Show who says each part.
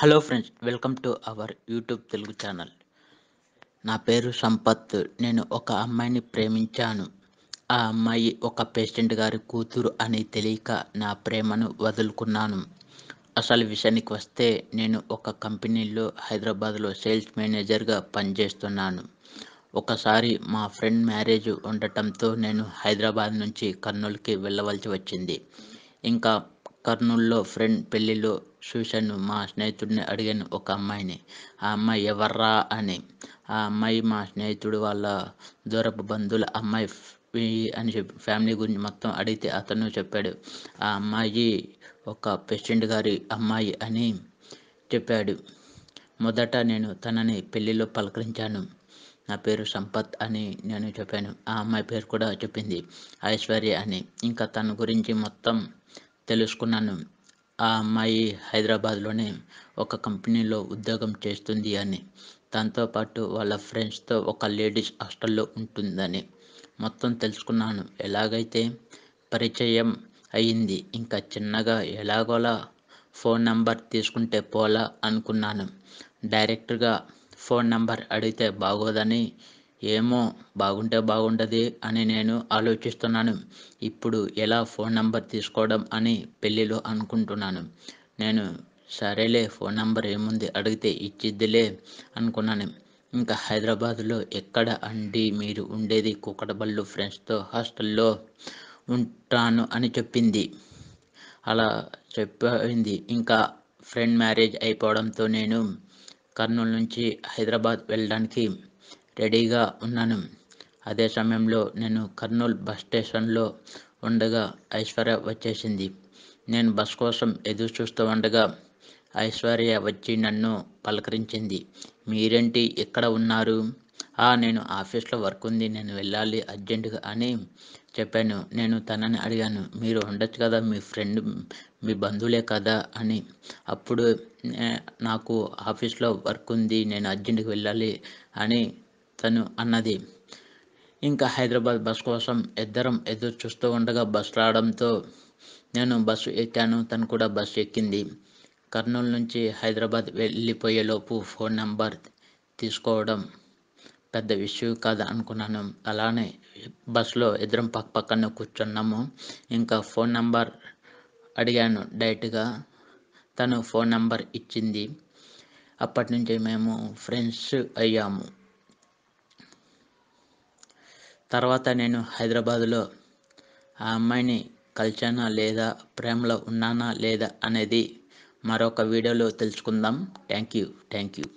Speaker 1: hello friends welcome to our YouTube Telugu channel నా పేరు సంపత్ నేను ఒక అమ్మాయిని ప్రేమించాను ఆ అమ్మాయి ఒక పేషెంట్ గారి కూతురు అని తెలియక నా ప్రేమను వదులుకున్నాను అసలు విషయానికి వస్తే నేను ఒక కంపెనీలో హైదరాబాద్లో సేల్స్ మేనేజర్గా పనిచేస్తున్నాను ఒకసారి మా ఫ్రెండ్ మ్యారేజ్ ఉండటంతో నేను హైదరాబాద్ నుంచి కర్నూలుకి వెళ్ళవలసి వచ్చింది ఇంకా కర్నూల్లో ఫ్రెండ్ పెళ్ళిలో చూశాను మా స్నేహితుడిని అడిగాను ఒక అమ్మాయిని ఆ అమ్మాయి ఎవర్రా అని ఆ అమ్మాయి మా స్నేహితుడు వాళ్ళ దూరపు బంధువుల అమ్మాయి అని చెప్పి ఫ్యామిలీ గురించి మొత్తం అడిగితే అతను చెప్పాడు ఆ అమ్మాయి ఒక ప్రెసిడెంట్ గారి అమ్మాయి అని చెప్పాడు మొదట నేను తనని పెళ్ళిలో పలకరించాను నా పేరు సంపత్ అని నేను చెప్పాను ఆ అమ్మాయి పేరు కూడా చెప్పింది ఐశ్వర్య అని ఇంకా తన గురించి మొత్తం తెలుసుకున్నాను ఆ అమ్మాయి హైదరాబాద్లోనే ఒక కంపెనీలో ఉద్యోగం చేస్తుంది అని దాంతో పాటు వాళ్ళ ఫ్రెండ్స్తో ఒక లేడీస్ హాస్టల్లో ఉంటుందని మొత్తం తెలుసుకున్నాను ఎలాగైతే పరిచయం అయ్యింది ఇంకా చిన్నగా ఎలాగోలా ఫోన్ నంబర్ తీసుకుంటే పోలా అనుకున్నాను డైరెక్ట్గా ఫోన్ నంబర్ అడిగితే బాగోదని ఏమో బాగుంటే బాగుంటుంది అని నేను ఆలోచిస్తున్నాను ఇప్పుడు ఎలా ఫోన్ నంబర్ తీసుకోవడం అని పెళ్ళిలో అనుకుంటున్నాను నేను సరేలే ఫోన్ నంబర్ ఏముంది అడిగితే ఇచ్చిద్దిలే అనుకున్నాను ఇంకా హైదరాబాద్లో ఎక్కడ అండి మీరు ఉండేది కుక్కడబళ్ళు ఫ్రెండ్స్తో హాస్టల్లో ఉంటాను అని చెప్పింది అలా చెప్పింది ఇంకా ఫ్రెండ్ మ్యారేజ్ అయిపోవడంతో నేను కర్నూలు నుంచి హైదరాబాద్ వెళ్ళడానికి రెడీగా ఉన్నాను అదే సమయంలో నేను కర్నూలు బస్ స్టేషన్లో ఉండగా ఐశ్వర్య వచ్చేసింది నేను బస్ కోసం ఎదురు చూస్తూ ఉండగా ఐశ్వర్య వచ్చి నన్ను పలకరించింది మీరేంటి ఎక్కడ ఉన్నారు ఆ నేను ఆఫీస్లో వర్క్ ఉంది నేను వెళ్ళాలి అర్జెంటుగా అని చెప్పాను నేను తనని అడిగాను మీరు ఉండొచ్చు కదా మీ ఫ్రెండ్ మీ బంధువులే కదా అని అప్పుడు నాకు ఆఫీస్లో వర్క్ ఉంది నేను అర్జెంటుకి వెళ్ళాలి అని తను అన్నది ఇంకా హైదరాబాద్ బస్ కోసం ఇద్దరం ఎదురు చూస్తూ ఉండగా బస్ రావడంతో నేను బస్సు ఎక్కాను తను కూడా బస్సు ఎక్కింది కర్నూలు నుంచి హైదరాబాద్ వెళ్ళిపోయేలోపు ఫోన్ నంబర్ తీసుకోవడం పెద్ద విషయం కాదు అనుకున్నాను అలానే బస్సులో ఇద్దరం పక్క పక్కన కూర్చున్నాము ఇంకా ఫోన్ నంబర్ అడిగాను డైరెక్ట్గా తను ఫోన్ నంబర్ ఇచ్చింది అప్పటి నుంచి మేము ఫ్రెండ్స్ అయ్యాము తర్వాత నేను హైదరాబాదులో ఆ అమ్మాయిని కలిచానా లేదా ప్రేమలో ఉన్నానా లేదా అనేది మరొక వీడియోలో తెలుసుకుందాం థ్యాంక్ యూ థ్యాంక్ యూ